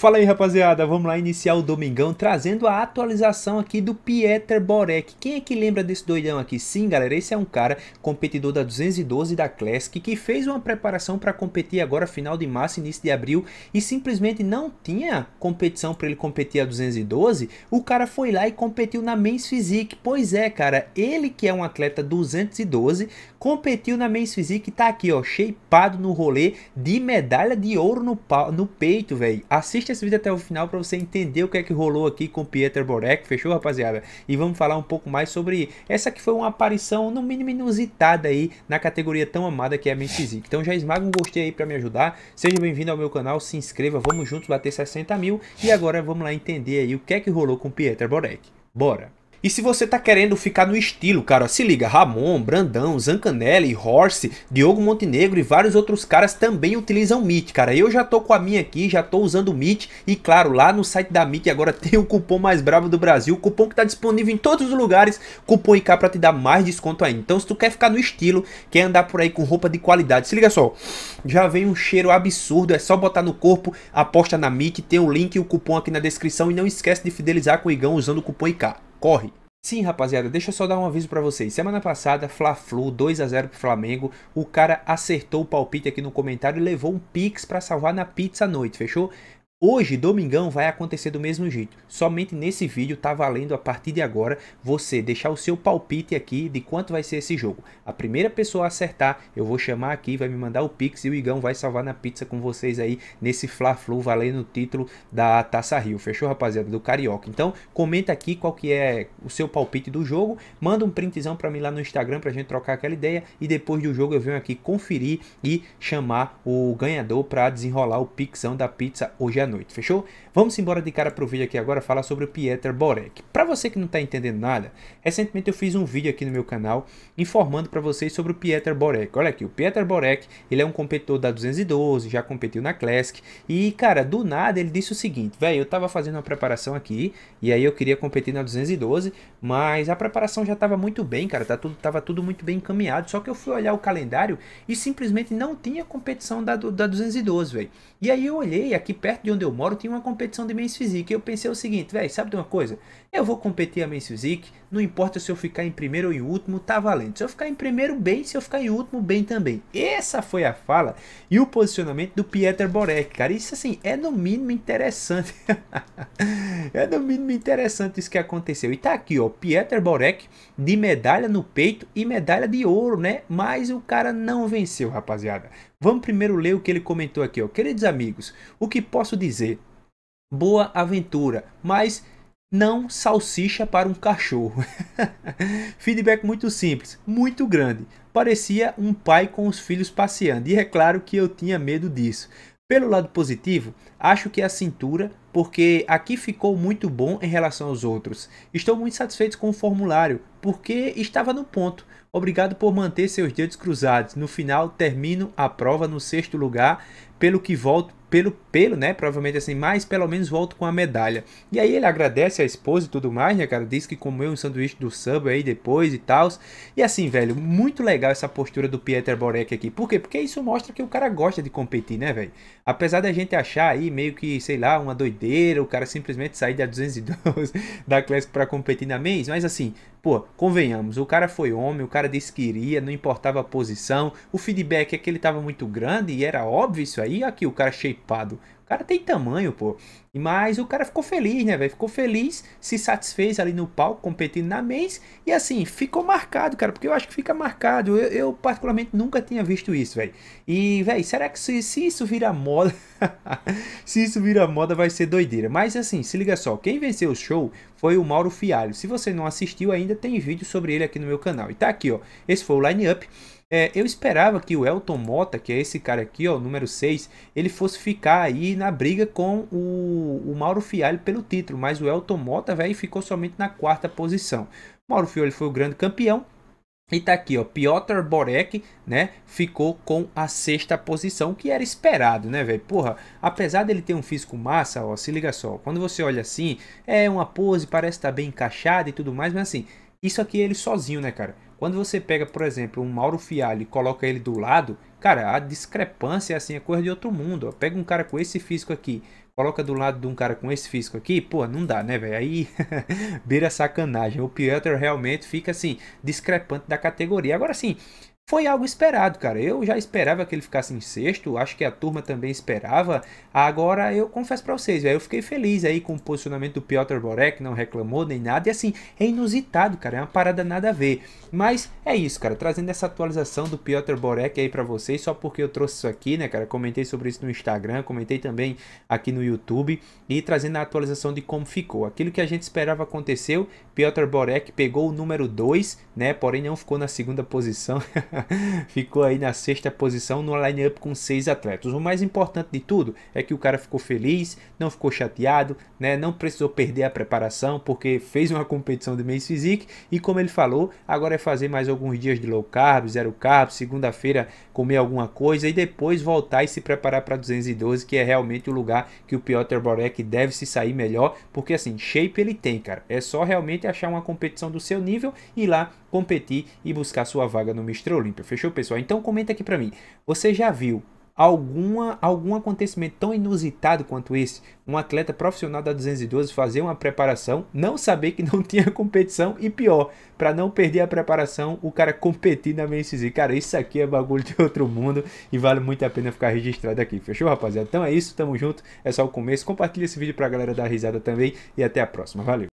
Fala aí rapaziada, vamos lá iniciar o Domingão trazendo a atualização aqui do Pieter Borek. Quem é que lembra desse doidão aqui? Sim galera, esse é um cara competidor da 212 da Classic que fez uma preparação para competir agora final de março, início de abril e simplesmente não tinha competição para ele competir a 212. O cara foi lá e competiu na Men's Physique. Pois é cara, ele que é um atleta 212 competiu na Men's Physique e tá aqui ó, shapeado no rolê de medalha de ouro no, no peito velho. Assiste assiste esse vídeo até o final para você entender o que é que rolou aqui com Pieter Borek, fechou rapaziada? E vamos falar um pouco mais sobre essa que foi uma aparição no mínimo inusitada aí na categoria tão amada que é a Men's Physique. Então já esmaga um gostei aí para me ajudar, seja bem-vindo ao meu canal, se inscreva, vamos juntos bater 60 mil e agora vamos lá entender aí o que é que rolou com Pieter Borek. Bora! E se você tá querendo ficar no estilo, cara, se liga, Ramon, Brandão, Zancanelli, Horse, Diogo Montenegro e vários outros caras também utilizam Meet, cara. Eu já tô com a minha aqui, já tô usando o Meet e claro, lá no site da Meet agora tem o cupom mais bravo do Brasil, cupom que tá disponível em todos os lugares, cupom IK pra te dar mais desconto aí. Então se tu quer ficar no estilo, quer andar por aí com roupa de qualidade, se liga só, já vem um cheiro absurdo, é só botar no corpo, aposta na Meet, tem o link e o cupom aqui na descrição e não esquece de fidelizar com o Igão usando o cupom IK corre. Sim, rapaziada, deixa eu só dar um aviso para vocês. Semana passada, Fla-Flu 2 a 0 pro Flamengo. O cara acertou o palpite aqui no comentário e levou um pix para salvar na pizza à noite, fechou? Hoje, domingão, vai acontecer do mesmo jeito. Somente nesse vídeo tá valendo a partir de agora você deixar o seu palpite aqui de quanto vai ser esse jogo. A primeira pessoa a acertar, eu vou chamar aqui, vai me mandar o Pix e o Igão vai salvar na pizza com vocês aí nesse Fla-Flu valendo o título da Taça Rio. Fechou, rapaziada? Do Carioca. Então, comenta aqui qual que é o seu palpite do jogo, manda um printzão pra mim lá no Instagram pra gente trocar aquela ideia e depois do jogo eu venho aqui conferir e chamar o ganhador pra desenrolar o Pixão da pizza hoje à noite, fechou? Vamos embora de cara pro vídeo aqui agora falar sobre o Pieter Borek. Para você que não está entendendo nada, recentemente eu fiz um vídeo aqui no meu canal informando para vocês sobre o Pieter Borek. Olha aqui, o Pieter Borek, ele é um competidor da 212, já competiu na Classic e, cara, do nada ele disse o seguinte, velho, eu tava fazendo uma preparação aqui e aí eu queria competir na 212, mas a preparação já tava muito bem, cara, tá tudo, tava tudo muito bem encaminhado, só que eu fui olhar o calendário e simplesmente não tinha competição da, da 212, velho. E aí eu olhei aqui perto de onde onde eu moro tinha uma competição de Men's Physique. E eu pensei o seguinte, velho, sabe de uma coisa? Eu vou competir a Men's Physique, não importa se eu ficar em primeiro ou em último, tá valendo. Se eu ficar em primeiro, bem, se eu ficar em último, bem também. Essa foi a fala e o posicionamento do Pieter Borek, cara. Isso, assim, é no mínimo interessante. é no mínimo interessante isso que aconteceu. E tá aqui, ó, Pieter Borek de medalha no peito e medalha de ouro, né? Mas o cara não venceu, rapaziada. Vamos primeiro ler o que ele comentou aqui, ó. Queridos amigos, o que posso dizer dizer. Boa aventura, mas não salsicha para um cachorro. Feedback muito simples, muito grande. Parecia um pai com os filhos passeando, e é claro que eu tinha medo disso. Pelo lado positivo, acho que é a cintura, porque aqui ficou muito bom em relação aos outros. Estou muito satisfeito com o formulário, porque estava no ponto. Obrigado por manter seus dedos cruzados. No final, termino a prova no sexto lugar, pelo que volto, pelo pelo, né? Provavelmente assim, mas pelo menos volto com a medalha. E aí ele agradece a esposa e tudo mais, né, cara? Diz que comeu um sanduíche do samba aí depois e tal. E assim, velho, muito legal essa postura do Pieter Borek aqui. Por quê? Porque isso mostra que o cara gosta de competir, né, velho? Apesar da gente achar aí meio que, sei lá, uma doideira, o cara simplesmente sair da 212 da Classic para competir na mês, mas assim, pô, convenhamos, o cara foi homem, o cara disse que iria, não importava a posição, o feedback é que ele tava muito grande e era óbvio isso aí, aqui o cara shapeado o cara tem tamanho, pô. Mas o cara ficou feliz, né, velho? Ficou feliz, se satisfez ali no palco, competindo na mês. E assim, ficou marcado, cara. Porque eu acho que fica marcado. Eu, eu particularmente, nunca tinha visto isso, velho. E, velho, será que se, se isso virar moda. se isso virar moda, vai ser doideira. Mas assim, se liga só. Quem venceu o show foi o Mauro Fialho. Se você não assistiu ainda, tem vídeo sobre ele aqui no meu canal. E tá aqui, ó. Esse foi o line-up. É, eu esperava que o Elton Mota, que é esse cara aqui, ó, número 6, ele fosse ficar aí na briga com o, o Mauro Fialho pelo título, mas o Elton Mota, velho, ficou somente na quarta posição. O Mauro Fialho foi o grande campeão, e tá aqui, ó, Piotr Borek, né, ficou com a sexta posição, que era esperado, né, velho? Porra, apesar dele ter um físico massa, ó, se liga só, quando você olha assim, é uma pose, parece estar tá bem encaixada e tudo mais, mas assim, isso aqui é ele sozinho, né, cara? Quando você pega, por exemplo, um Mauro Fiali e coloca ele do lado, cara, a discrepância assim, é coisa de outro mundo. Ó. Pega um cara com esse físico aqui, coloca do lado de um cara com esse físico aqui, pô, não dá, né, velho? Aí beira sacanagem. O Piotr realmente fica assim, discrepante da categoria. Agora sim, foi algo esperado, cara. Eu já esperava que ele ficasse em sexto, acho que a turma também esperava. Agora eu confesso para vocês, véio, eu fiquei feliz aí com o posicionamento do Piotr Borek, não reclamou nem nada. E assim, é inusitado, cara, é uma parada nada a ver. Mas é isso, cara, trazendo essa atualização do Piotr Borek aí para vocês, só porque eu trouxe isso aqui, né, cara? Comentei sobre isso no Instagram, comentei também aqui no YouTube e trazendo a atualização de como ficou. Aquilo que a gente esperava aconteceu, Piotr Borek pegou o número 2, né? Porém não ficou na segunda posição. ficou aí na sexta posição no line-up com seis atletas. O mais importante de tudo é que o cara ficou feliz, não ficou chateado, né? não precisou perder a preparação porque fez uma competição de mês physique e como ele falou, agora é fazer mais alguns dias de low carb, zero carb, segunda-feira comer alguma coisa e depois voltar e se preparar para 212, que é realmente o lugar que o Piotr Borek deve se sair melhor, porque assim, shape ele tem, cara. É só realmente achar uma competição do seu nível e lá competir e buscar sua vaga no Mr ímpio. Fechou, pessoal? Então comenta aqui para mim. Você já viu alguma, algum acontecimento tão inusitado quanto esse? Um atleta profissional da 212 fazer uma preparação, não saber que não tinha competição e pior, para não perder a preparação, o cara competir na MSZ. Cara, isso aqui é bagulho de outro mundo e vale muito a pena ficar registrado aqui. Fechou, rapaziada? Então é isso, tamo junto. É só o começo. Compartilha esse vídeo pra galera dar risada também e até a próxima. Valeu!